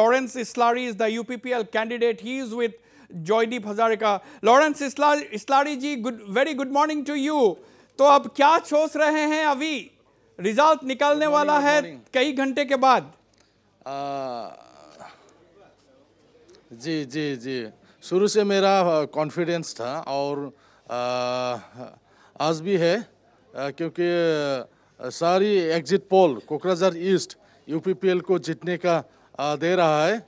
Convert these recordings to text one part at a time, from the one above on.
Lawrence Islari is the UPPL candidate. He is with Joydeep Hazarika. Lawrence Islari, Islari ji, good, very good morning to you. तो अब क्या सोच रहे हैं अभी रिजल्ट निकलने morning, वाला है कई घंटे के बाद uh, जी जी जी शुरू से मेरा कॉन्फिडेंस था और uh, आज भी है uh, क्योंकि uh, सारी exit poll Kokrajhar East UPPL को जीतने का दे रहा है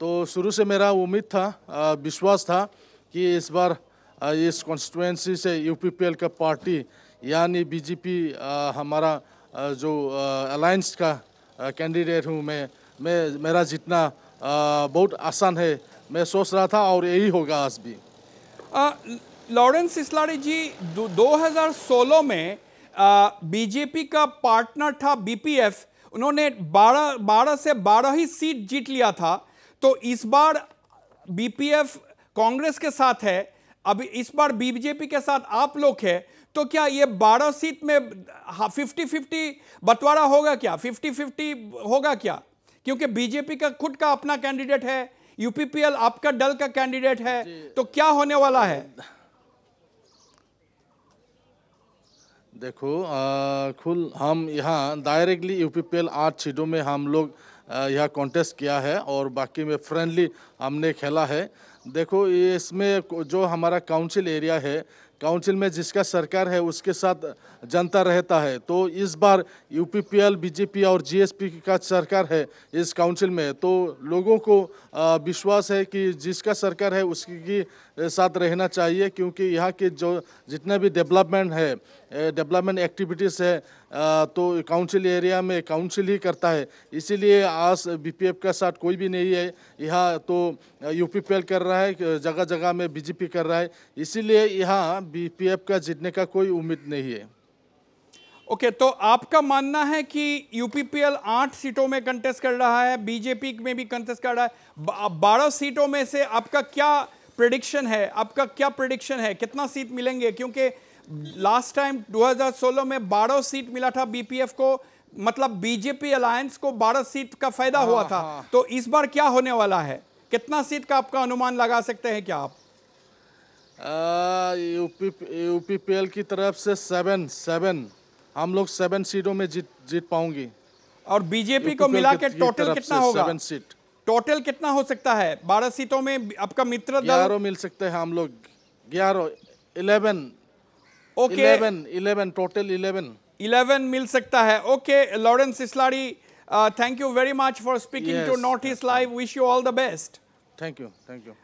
तो शुरू से मेरा उम्मीद था विश्वास था कि इस बार इस कॉन्स्टिट्युएंसी से यूपीपीएल का पार्टी यानी बीजेपी हमारा जो अलायंस का कैंडिडेट हूँ मैं मैं मेरा जितना बहुत आसान है मैं सोच रहा था और यही होगा आज भी लॉरेंस इसलाड़ी जी दो, 2016 में बीजेपी का पार्टनर था बीपीएफ उन्होंने बारह बारह से बारह ही सीट जीत लिया था तो इस बार बीपीएफ कांग्रेस के साथ है अभी इस बार बीजेपी के साथ आप लोग है तो क्या ये बारह सीट में फिफ्टी फिफ्टी बंटवारा होगा क्या फिफ्टी फिफ्टी होगा क्या क्योंकि बीजेपी का खुद का अपना कैंडिडेट है यूपीपीएल आपका दल का कैंडिडेट है तो क्या होने वाला है देखो खुल हम यहाँ directly U P P L आठ सीटों में हम लोग यह कॉन्टेस्ट किया है और बाकी में फ्रेंडली हमने खेला है देखो इसमें जो हमारा काउंसिल एरिया है काउंसिल में जिसका सरकार है उसके साथ जनता रहता है तो इस बार यूपीपीएल बीजेपी और जीएसपी का सरकार है इस काउंसिल में तो लोगों को विश्वास है कि जिसका सरकार है उसकी साथ रहना चाहिए क्योंकि यहाँ के जो जितना भी डेवलपमेंट है डेवलपमेंट एक्टिविटीज़ है तो काउंसिल एरिया में काउंसिल ही करता है इसीलिए आज बी का साथ कोई भी नहीं है यहाँ तो यू कर रहा है रहा है जगह जगह में बीजेपी कर रहा है इसीलिए यहाँ बीपीएफ का जीतने का कोई उम्मीद नहीं है ओके okay, तो आपका मानना है कि यूपीपीएल आठ सीटों में कंटेस्ट कर रहा है बीजेपी में भी कंटेस्ट कर रहा है बारह सीटों में से आपका क्या प्रडिक्शन है आपका क्या प्रडिक्शन है कितना सीट मिलेंगे क्योंकि लास्ट टाइम 2016 में बारह सीट मिला था बीपीएफ को मतलब बीजेपी अलायंस को बारह सीट का फायदा हुआ हाँ, था हाँ। तो इस बार क्या होने वाला है कितना सीट का आपका अनुमान लगा सकते हैं क्या आप यूपी पी की तरफ से सेवन सेवन हम लोग सेवन सीटों में जीत जीत पाऊंगी और बीजेपी को मिला के टोटल कितना होगा सेवन सीट टोटल कितना हो सकता है बारह सीटों में आपका मित्र ग्यारह मिल सकते हैं हम लोग ग्यारह eleven okay eleven eleven total eleven eleven मिल सकता है okay Lawrence Islary Uh, thank you very much for speaking yes. to Northeast Live. Wish you all the best. Thank you. Thank you.